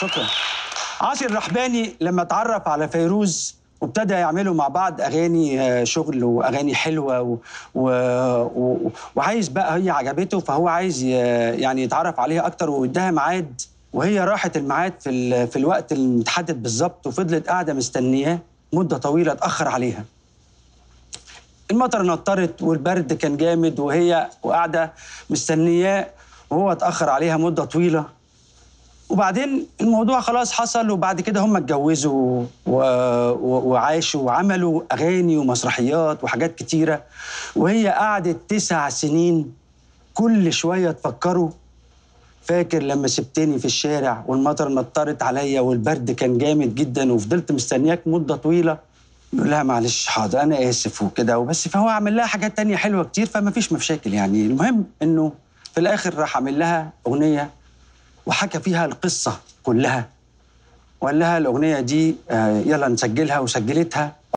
شكرا عاصي الرحباني لما اتعرف على فيروز وابتدى يعملوا مع بعض اغاني آه، شغل واغاني حلوه و... و... و... وعايز بقى هي عجبته فهو عايز يعني يتعرف عليها اكتر واداها ميعاد وهي راحت الميعاد في ال... في الوقت المتحدد بالظبط وفضلت قاعده مستنياه مده طويله اتاخر عليها المطر نطرت والبرد كان جامد وهي وقاعده مستنياه وهو اتاخر عليها مده طويله وبعدين الموضوع خلاص حصل وبعد كده هم اتجوزوا و... و... وعاشوا وعملوا اغاني ومسرحيات وحاجات كتيره وهي قعدت تسع سنين كل شويه تفكروا فاكر لما سبتني في الشارع والمطر مطرت عليا والبرد كان جامد جدا وفضلت مستنياك مده طويله يقول لها معلش حاضر انا اسف وكده وبس فهو عمل لها حاجات تانية حلوه كتير فما فيش مشاكل يعني المهم انه في الاخر راح عامل لها اغنيه وحكى فيها القصه كلها وقال لها الاغنيه دي آه، يلا نسجلها وسجلتها